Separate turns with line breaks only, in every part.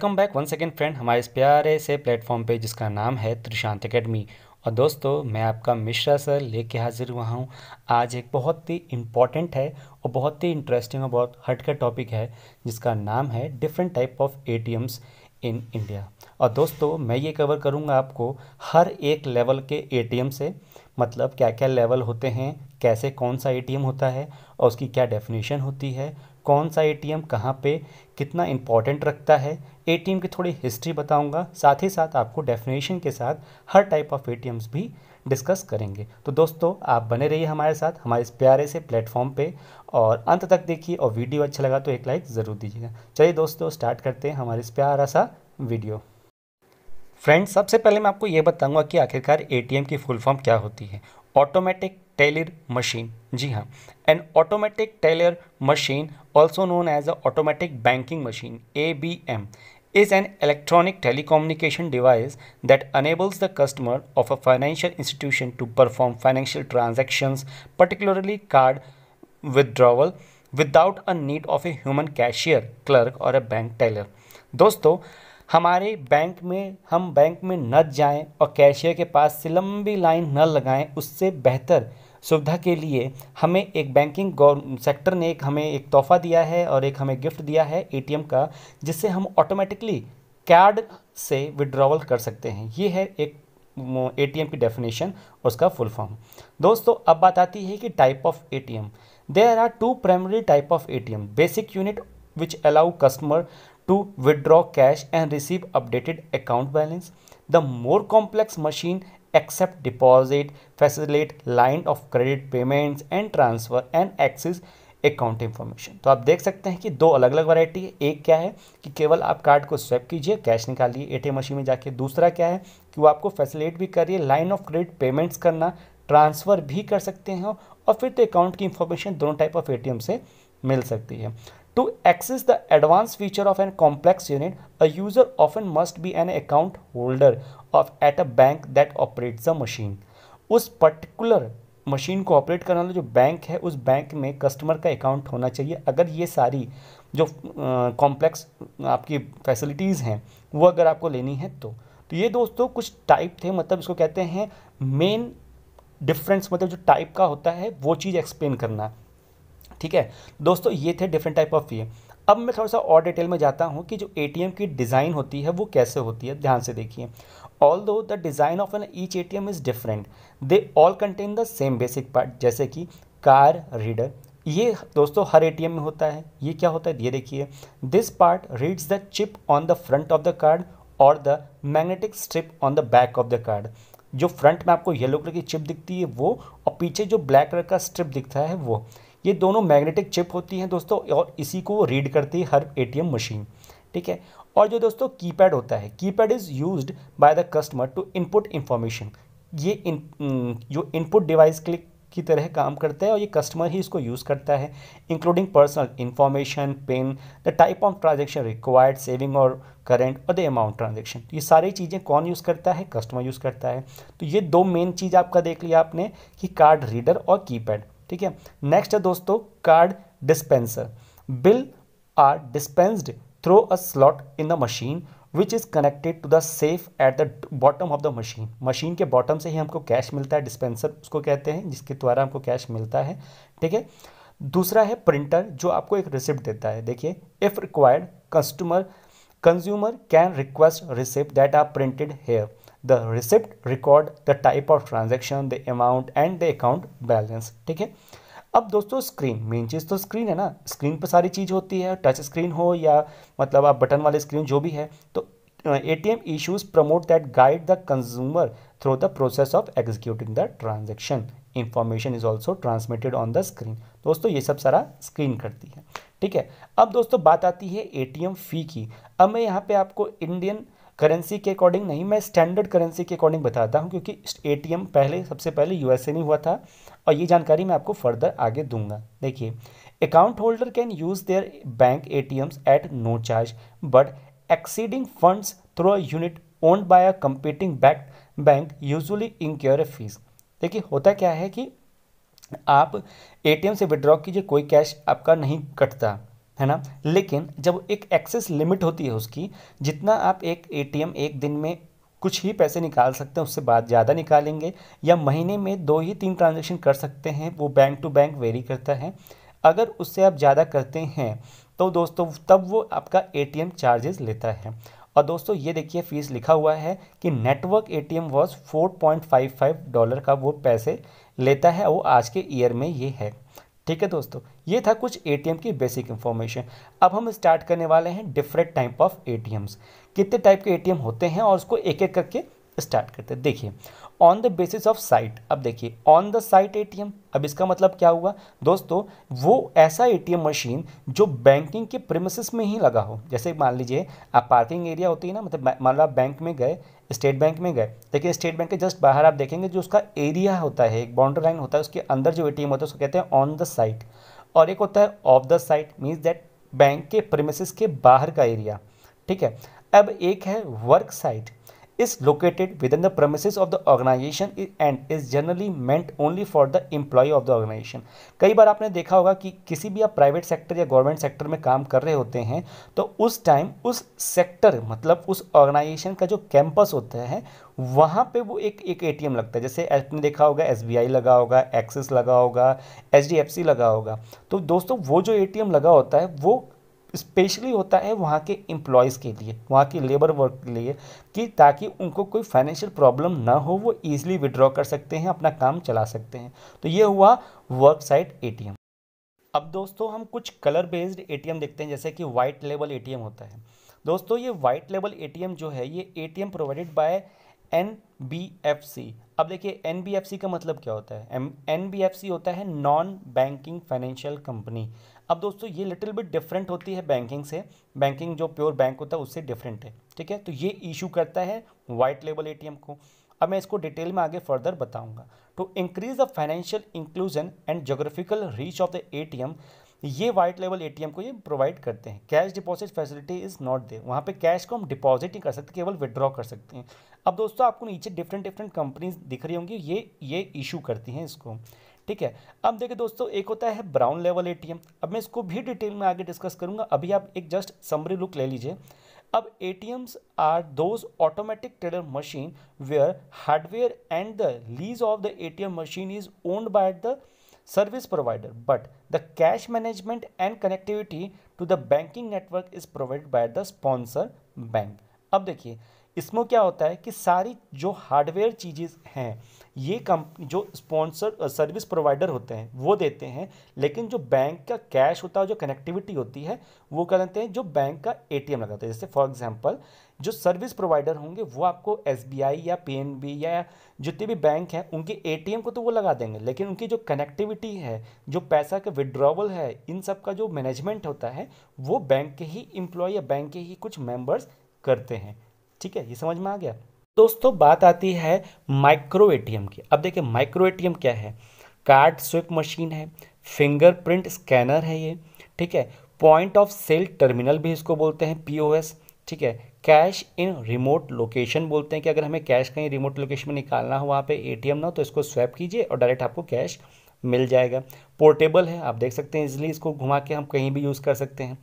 Welcome back one second friend हमारे इस प्यारे से प्लेटफॉर्म पे जिसका नाम है त्रिशांत एकेडमी और दोस्तों मैं आपका मिश्रा सर लेके हाजिर हुआ हूँ आज एक बहुत ही इम्पॉर्टेंट है और बहुत ही इंटरेस्टिंग और बहुत हट का टॉपिक है जिसका नाम है different type of a in India और दोस्तों मैं ये कवर करूँगा आपको हर एक लेवल के ए से मतलब क्या क्या लेवल होते हैं कैसे कौन सा ए होता है और उसकी क्या डेफिनेशन होती है कौन सा एटीएम कहाँ पर कितना इंपॉर्टेंट रखता है एटीएम की थोड़ी हिस्ट्री बताऊंगा साथ ही साथ आपको डेफिनेशन के साथ हर टाइप ऑफ एटीएम्स भी डिस्कस करेंगे तो दोस्तों आप बने रहिए हमारे साथ हमारे इस प्यारे से प्लेटफॉर्म पे और अंत तक देखिए और वीडियो अच्छा लगा तो एक लाइक ज़रूर दीजिएगा चलिए दोस्तों स्टार्ट करते हैं हमारे इस प्यारा सा वीडियो फ्रेंड्स सबसे पहले मैं आपको ये बताऊँगा कि आखिरकार ए की फुल फॉर्म क्या होती है ऑटोमेटिक टेलर मशीन जी हाँ an automatic teller machine also known as a automatic banking machine A B M is an electronic telecommunication device that enables the customer of a financial institution to perform financial transactions particularly card withdrawal without a need of a human cashier clerk और a bank teller दोस्तों हमारे bank में हम bank में न जाएं और cashier के पास से लंबी लाइन न लगाएं उससे बेहतर सुविधा के लिए हमें एक बैंकिंग सेक्टर ने एक हमें एक तोहफ़ा दिया है और एक हमें गिफ्ट दिया है ए का जिससे हम ऑटोमेटिकली कार्ड से विड्रॉवल कर सकते हैं ये है एक एम की डेफिनेशन उसका फुल फॉर्म दोस्तों अब बात आती है कि type of A T M they are two primary type of A T M basic unit which allow customer to withdraw cash and receive updated account balance the more complex machine accept deposit facilitate line of credit payments and transfer and access account information तो आप देख सकते हैं कि दो अलग अलग variety है एक क्या है कि केवल आप कार्ड को स्वैप कीजिए कैश निकालिए एटीएम मशीन में जाके दूसरा क्या है कि वो आपको फैसिलेट भी करिए लाइन ऑफ क्रेडिट पेमेंट्स करना ट्रांसफ़र भी कर सकते हैं और फिर तो अकाउंट की इन्फॉर्मेशन दोनों टाइप ऑफ एम से मिल सकती है To access the advanced feature of complex complex unit, a user often must be an account holder of at a bank that operates the machine. उस पर्टिकुलर मशीन को operate करने वाला जो bank है उस बैंक में कस्टमर का account होना चाहिए अगर ये सारी जो कॉम्प्लेक्स आपकी फैसिलिटीज़ हैं वो अगर आपको लेनी है तो तो ये दोस्तों कुछ टाइप थे मतलब इसको कहते हैं मेन डिफरेंस मतलब जो टाइप का होता है वो चीज़ एक्सप्लेन करना ठीक है दोस्तों ये थे डिफरेंट टाइप ऑफ फी अब मैं थोड़ा सा और डिटेल में जाता हूँ कि जो ए की डिज़ाइन होती है वो कैसे होती है ध्यान से देखिए although the design of an each A is different they all contain the same basic part जैसे कि कार रीडर ये दोस्तों हर एटीएम में होता है ये क्या होता है ये देखिए this part reads the chip on the front of the card और the magnetic strip on the back of the card जो फ्रंट में आपको येलो कलर की चिप दिखती है वो और पीछे जो ब्लैक कलर का स्ट्रिप दिखता है वो ये दोनों मैग्नेटिक चिप होती हैं दोस्तों और इसी को रीड करती है हर एटीएम मशीन ठीक है और जो दोस्तों कीपैड होता है keypad is used by the customer to input information ये इन जो इनपुट डिवाइस क्लिक की तरह काम करता है और ये कस्टमर ही इसको यूज़ करता है including personal information PIN the type of transaction required saving और करेंट और द अमाउंट ट्रांजेक्शन ये सारी चीज़ें कौन यूज़ करता है कस्टमर यूज़ करता है तो ये दो मेन चीज़ आपका देख लिया आपने कि कार्ड रीडर और कीपैड ठीक है नेक्स्ट है दोस्तों card dispenser bill are dispensed through a slot in the machine which is connected to the safe at the bottom of the machine machine के बॉटम से ही हमको कैश मिलता है डिस्पेंसर उसको कहते हैं जिसके द्वारा हमको कैश मिलता है ठीक है दूसरा है प्रिंटर जो आपको एक रिसिप्ट देता है देखिए if required customer consumer can request receipt that are printed here the receipt record the type of transaction the amount and the account balance ठीक है अब दोस्तों स्क्रीन मेन चीज़ तो स्क्रीन है ना स्क्रीन पर सारी चीज़ होती है टच स्क्रीन हो या मतलब आप बटन वाले स्क्रीन जो भी है तो A T M issues prompt that guide the consumer through the process of executing the transaction information is also transmitted on the screen दोस्तों ये सब सारा स्क्रीन करती है ठीक है अब दोस्तों बात आती है ए टी एम फ़ी की अब मैं यहाँ पे आपको इंडियन करेंसी के अकॉर्डिंग नहीं मैं स्टैंडर्ड करेंसी के अकॉर्डिंग बताता हूँ क्योंकि ए पहले सबसे पहले यूएसए में हुआ था और ये जानकारी मैं आपको फर्दर आगे दूंगा देखिए account holder can use their bank A at no charge but exceeding funds through a unit owned by a competing back bank usually incur a fee देखिए होता क्या है कि आप ए से विड्रॉ कीजिए कोई कैश आपका नहीं कटता है ना लेकिन जब एक एक्सेस लिमिट होती है उसकी जितना आप एक एटीएम एक दिन में कुछ ही पैसे निकाल सकते हैं उससे बाद ज़्यादा निकालेंगे या महीने में दो ही तीन ट्रांजेक्शन कर सकते हैं वो बैंक टू बैंक वेरी करता है अगर उससे आप ज़्यादा करते हैं तो दोस्तों तब वो आपका एटीएम चार्जेस लेता है और दोस्तों ये देखिए फीस लिखा हुआ है कि नेटवर्क एटीएम वॉज 4.55 डॉलर का वो पैसे लेता है वो आज के ईयर में ये है ठीक है दोस्तों ये था कुछ एटीएम की बेसिक इन्फॉर्मेशन अब हम स्टार्ट करने वाले हैं डिफरेंट टाइप ऑफ एटीएम्स कितने टाइप के एटीएम होते हैं और उसको एक एक करके स्टार्ट करते हैं देखिए on the basis of site अब देखिए ऑन द साइट एटीएम अब इसका मतलब क्या हुआ दोस्तों वो ऐसा एटीएम मशीन जो बैंकिंग के प्रेमिस में ही लगा हो जैसे मान लीजिए आप पार्किंग एरिया होती है ना मतलब मान लो आप बैंक में गए स्टेट बैंक में गए लेकिन स्टेट बैंक के जस्ट बाहर आप देखेंगे जो उसका एरिया होता है एक बाउंड्री लाइन होता है उसके अंदर जो ए होता है उसको कहते हैं ऑन द साइट और एक होता है off the site means that bank के प्रेमिसेस के बाहर का एरिया ठीक है अब एक है work site is located within the premises of the organization and is generally meant only for the employee of the organization कई बार आपने देखा होगा कि किसी भी आप private sector या government sector में काम कर रहे होते हैं तो उस time उस sector मतलब उस organization का जो campus होता है वहाँ पे वो एक एक एटीएम लगता है जैसे आपने देखा होगा एसबीआई लगा होगा एक्सिस लगा होगा एचडीएफसी लगा होगा तो दोस्तों वो जो एटीएम लगा होता है वो स्पेशली होता है वहाँ के एम्प्लॉयज़ के लिए वहाँ के लेबर वर्क के लिए कि ताकि उनको कोई फाइनेंशियल प्रॉब्लम ना हो वो ईजिली विड्रॉ कर सकते हैं अपना काम चला सकते हैं तो ये हुआ वर्क साइट ए अब दोस्तों हम कुछ कलर बेस्ड ए देखते हैं जैसे कि वाइट लेवल ए होता है दोस्तों ये वाइट लेवल ए जो है ये A provided by N B F C अब देखिए एन बी एफ सी का मतलब क्या होता है एन बी एफ सी होता है नॉन बैंकिंग फाइनेंशियल कंपनी अब दोस्तों ये लिटिल बिट डिफरेंट होती है बैंकिंग से बैंकिंग जो प्योर बैंक होता है उससे डिफरेंट है ठीक है तो ये इशू करता है वाइट लेबल एम को अब मैं इसको डिटेल में आगे फर्दर बताऊंगा to increase the financial inclusion and geographical reach of the A T M ये वाइट लेवल एटीएम को ये प्रोवाइड करते हैं cash deposit facility is not there वहाँ पे कैश को हम डिपॉजिट ही कर सकते केवल विड्रॉ कर सकते हैं अब दोस्तों आपको नीचे डिफरेंट डिफरेंट कंपनीज दिख रही होंगी ये ये इशू करती हैं इसको ठीक है अब देखिए दोस्तों एक होता है ब्राउन लेवल ए अब मैं इसको भी डिटेल में आगे डिस्कस करूंगा अभी आप एक जस्ट समरी लुक ले लीजिए अब A T Ms are those automatic teller machine where hardware and the lease of the A T M machine is owned by the service provider but the cash management and connectivity to the banking network is provided by the sponsor bank अब देखिए इसमें क्या होता है कि सारी जो hardware चीज़ें हैं ये कंपनी जो स्पॉन्सर सर्विस प्रोवाइडर होते हैं वो देते हैं लेकिन जो बैंक का कैश होता है जो कनेक्टिविटी होती है वो क्या देते हैं जो बैंक का ए टी एम लगाते हैं जैसे फॉर एग्जाम्पल जो सर्विस प्रोवाइडर होंगे वो आपको एस बी आई या पी एन बी या जितने भी बैंक हैं उनके ए टी एम को तो वो लगा देंगे लेकिन उनकी जो कनेक्टिविटी है जो पैसा का विड्रॉवल है इन सब का जो मैनेजमेंट होता है वो बैंक के ही इम्प्लॉय या बैंक के ही कुछ मेम्बर्स करते हैं ठीक है ये समझ में आ गया दोस्तों बात आती है माइक्रो एटीएम की अब देखिए माइक्रो एटीएम क्या है कार्ड स्विप मशीन है फिंगरप्रिंट स्कैनर है ये ठीक है पॉइंट ऑफ सेल टर्मिनल भी इसको बोलते हैं पीओएस ठीक है कैश इन रिमोट लोकेशन बोलते हैं कि अगर हमें कैश कहीं रिमोट लोकेशन में निकालना हो वहाँ पे एटीएम ना हो तो इसको स्वैप कीजिए और डायरेक्ट आपको कैश मिल जाएगा पोर्टेबल है आप देख सकते हैं इजिली इसको घुमा के हम कहीं भी यूज़ कर सकते हैं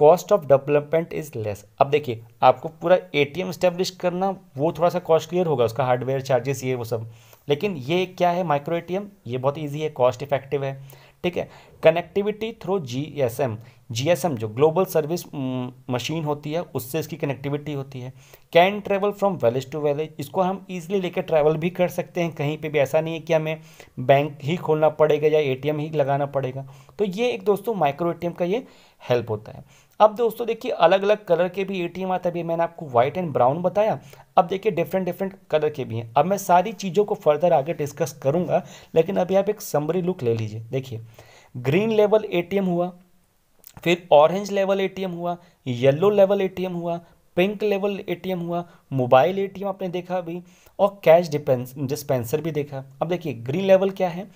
cost of development is less अब देखिए आपको पूरा ए टी एम स्टैब्लिश करना वो थोड़ा सा कॉस्ट क्लियर होगा उसका हार्डवेयर चार्जेस ये वो सब लेकिन ये क्या है माइक्रो ए टी एम ये बहुत ईजी है कॉस्ट इफेक्टिव है ठीक है connectivity through G S M GSM जो ग्लोबल सर्विस मशीन होती है उससे इसकी कनेक्टिविटी होती है can travel from village to village इसको हम ईजिली लेकर ट्रैवल भी कर सकते हैं कहीं पे भी ऐसा नहीं है कि हमें बैंक ही खोलना पड़ेगा या एटीएम ही लगाना पड़ेगा तो ये एक दोस्तों माइक्रो ए का ये हेल्प होता है अब दोस्तों देखिए अलग अलग कलर के भी टी आता है अभी मैंने आपको व्हाइट एंड ब्राउन बताया अब देखिए डिफरेंट डिफरेंट कलर के भी हैं अब मैं सारी चीज़ों को फर्दर आगे डिस्कस करूँगा लेकिन अभी आप एक समरी लुक ले लीजिए देखिए ग्रीन लेवल एटीएम हुआ फिर ऑरेंज लेवल एटीएम हुआ येलो लेवल एटीएम हुआ पिंक लेवल एटीएम हुआ मोबाइल एटीएम आपने देखा अभी और कैश डिस्पेंसर भी देखा अब देखिए ग्रीन लेवल क्या है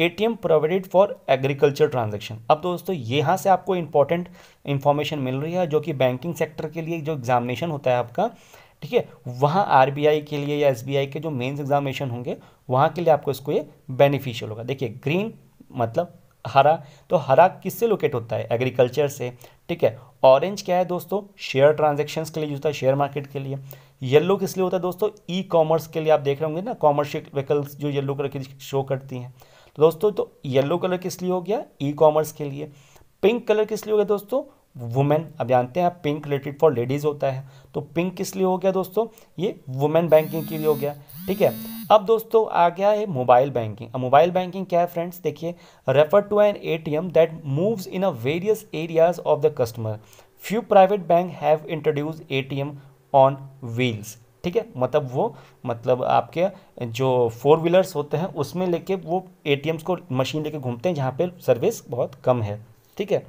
ATM provided for agriculture transaction अब दोस्तों यहाँ से आपको इंपॉर्टेंट इन्फॉर्मेशन मिल रही है जो कि बैंकिंग सेक्टर के लिए जो एग्जामिनेशन होता है आपका ठीक है वहाँ आई के लिए या आई के जो मेन्स एग्जामिनेशन होंगे वहाँ के लिए आपको इसको ये बेनिफिशियल होगा देखिए ग्रीन मतलब हरा तो हरा किससे लोकेट होता है एग्रीकल्चर से ठीक है ऑरेंज क्या है दोस्तों शेयर ट्रांजेक्शन के लिए यूज होता है शेयर मार्केट के लिए येल्लो किस लिए होता है दोस्तों ई कॉमर्स के लिए आप देख रहे होंगे ना कॉमर्शियल व्हीकल्स जो येल्लो कलर की शो करती हैं तो दोस्तों तो येल्लो कलर किस लिए हो गया ई कॉमर्स के लिए पिंक कलर किस लिए हो गया दोस्तों वुमेन अब जानते हैं पिंक रिलेटेड फॉर लेडीज़ होता है तो पिंक किस लिए हो गया दोस्तों ये वुमेन बैंकिंग के लिए हो गया ठीक है अब दोस्तों आ गया है मोबाइल बैंकिंग अब मोबाइल बैंकिंग क्या है फ्रेंड्स देखिए refer to an A T M that moves in a various areas of the customer few private bank have introduce A T M on wheels ठीक है मतलब वो मतलब आपके जो फोर व्हीलर्स होते हैं उसमें लेके वो ए को मशीन लेके घूमते हैं जहाँ पे सर्विस बहुत कम है ठीक है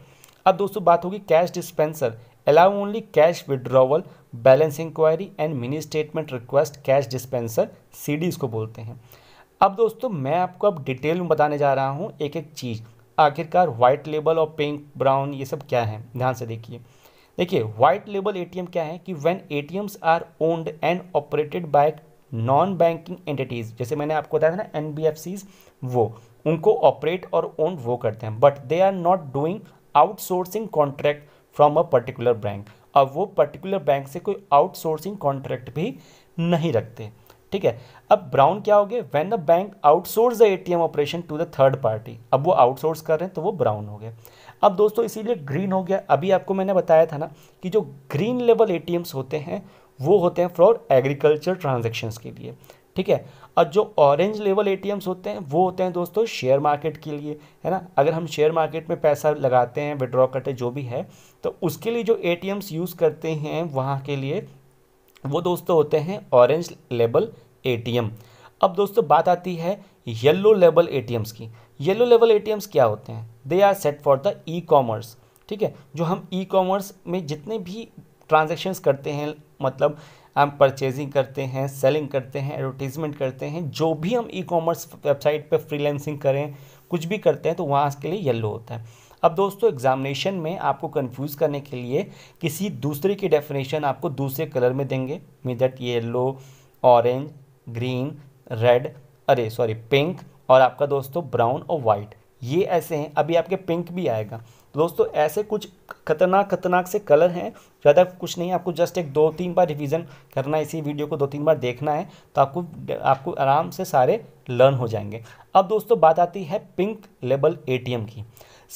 अब दोस्तों बात होगी cash dispenser allow only cash withdrawal balance inquiry and mini statement request cash dispenser C इसको बोलते हैं अब दोस्तों मैं आपको अब डिटेल में बताने जा रहा हूँ एक एक चीज़ आखिरकार व्हाइट लेबल और पिंक ब्राउन ये सब क्या है ध्यान से देखिए देखिए व्हाइट लेबल एटीएम क्या है कि when ATMs are owned and operated by non banking entities जैसे मैंने आपको बताया था ना एन वो उनको ऑपरेट और ओन वो करते हैं but they are not doing outsourcing contract from a particular bank अब वो पर्टिकुलर बैंक से कोई आउटसोर्सिंग कॉन्ट्रैक्ट भी नहीं रखते ठीक है अब ब्राउन क्या हो गए when a bank outsource the ATM operation to the third party अब वो आउटसोर्स कर रहे हैं तो वो ब्राउन हो गए अब दोस्तों इसीलिए ग्रीन हो गया अभी आपको मैंने बताया था ना कि जो ग्रीन लेवल एम्स होते हैं वो होते हैं फॉर एग्रीकल्चर ट्रांजेक्शन्स के लिए ठीक है और जो ऑरेंज लेवल ए होते हैं वो होते हैं दोस्तों शेयर मार्केट के लिए है ना अगर हम शेयर मार्केट में पैसा लगाते हैं विड्रॉ करते जो भी है तो उसके लिए जो ए यूज़ करते हैं वहाँ के लिए वो दोस्तों होते हैं ऑरेंज लेवल ए अब दोस्तों बात आती है येल्लो लेवल ए की येल्लो लेवल ए क्या होते हैं they are set for the e commerce ठीक है जो हम ई e कॉमर्स में जितने भी ट्रांजेक्शन्स करते हैं मतलब हम परचेजिंग करते हैं सेलिंग करते हैं एडवर्टीजमेंट करते हैं जो भी हम ई कॉमर्स वेबसाइट पर फ्रीलेंसिंग करें कुछ भी करते हैं तो वहाँ इसके लिए येल्लो होता है अब दोस्तों एग्जामिनेशन में आपको कंफ्यूज करने के लिए किसी दूसरे की डेफिनेशन आपको दूसरे कलर में देंगे mean that yellow orange green red अरे सॉरी पिंक और आपका दोस्तों ब्राउन और वाइट ये ऐसे हैं अभी आपके पिंक भी आएगा तो दोस्तों ऐसे कुछ खतरनाक खतरनाक से कलर हैं ज़्यादा कुछ नहीं आपको जस्ट एक दो तीन बार रिवीजन करना है इसी वीडियो को दो तीन बार देखना है तो आपको आपको आराम से सारे लर्न हो जाएंगे अब दोस्तों बात आती है पिंक लेबल एटीएम की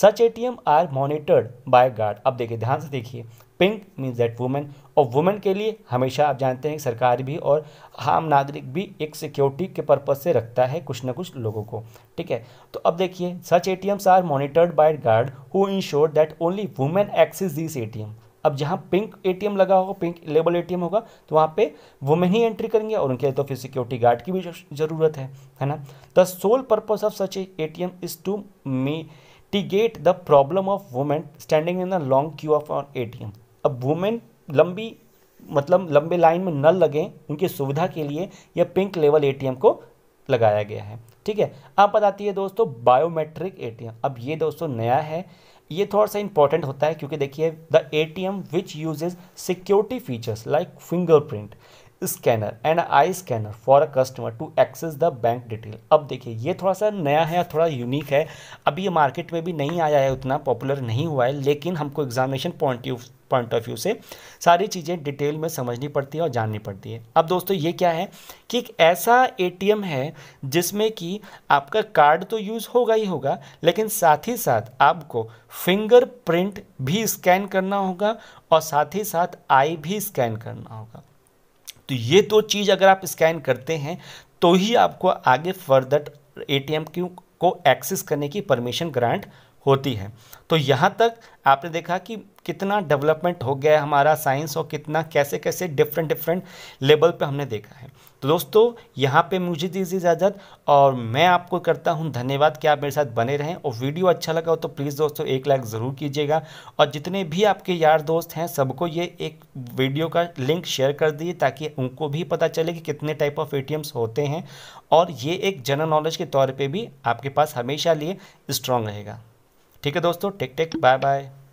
such ATM are monitored by guard अब देखिए ध्यान से देखिए पिंक मीन्स दैट वुमेन और वुमेन के लिए हमेशा आप जानते हैं सरकार भी और आम नागरिक भी एक सिक्योरिटी के पर्पज़ से रखता है कुछ ना कुछ लोगों को ठीक है तो अब देखिए such A T Ms are monitored by guard who ensure that only women access this A T M अब जहाँ पिंक ए टी एम लगा होगा pink label A T M होगा तो वहाँ पे वुमेन ही एंट्री करेंगे और उनके लिए तो फिर सिक्योरिटी गार्ड की भी ज़रूरत है है ना the sole purpose of such A T M is to mitigate the problem of women standing in the long queue of an M अब वुमेन लंबी मतलब लंबे लाइन में न लगे उनकी सुविधा के लिए यह पिंक लेवल एटीएम को लगाया गया है ठीक है आप बताती है दोस्तों बायोमेट्रिक एटीएम अब ये दोस्तों नया है ये थोड़ा सा इंपॉर्टेंट होता है क्योंकि देखिए the ATM which uses security features like fingerprint scanner and eye scanner for a customer to access the bank detail अब देखिए ये थोड़ा सा नया है थोड़ा यूनिक है अभी ये मार्केट में भी नहीं आया है उतना पॉपुलर नहीं हुआ है लेकिन हमको examination point of point of view से सारी चीज़ें डिटेल में समझनी पड़ती है और जाननी पड़ती है अब दोस्तों ये क्या है कि एक ऐसा एम है जिसमें कि आपका कार्ड तो यूज़ होगा ही होगा लेकिन साथ ही साथ आपको फिंगरप्रिंट भी स्कैन करना होगा और साथ ही साथ आई भी स्कैन करना होगा तो ये दो तो चीज़ अगर आप स्कैन करते हैं तो ही आपको आगे फर्दर ए टी को एक्सेस करने की परमिशन ग्रांट होती है तो यहाँ तक आपने देखा कि कितना डेवलपमेंट हो गया है हमारा साइंस और कितना कैसे कैसे डिफरेंट डिफरेंट लेवल पे हमने देखा है तो दोस्तों यहाँ पे मुझे दीजिए इजाज़त और मैं आपको करता हूँ धन्यवाद कि आप मेरे साथ बने रहें और वीडियो अच्छा लगा हो तो प्लीज़ दोस्तों एक लाइक ज़रूर कीजिएगा और जितने भी आपके यार दोस्त हैं सबको ये एक वीडियो का लिंक शेयर कर दिए ताकि उनको भी पता चले कि कितने टाइप ऑफ ए होते हैं और ये एक जनरल नॉलेज के तौर पर भी आपके पास हमेशा लिए स्ट्रांग रहेगा ठीक है दोस्तों टिक टिक बाय बाय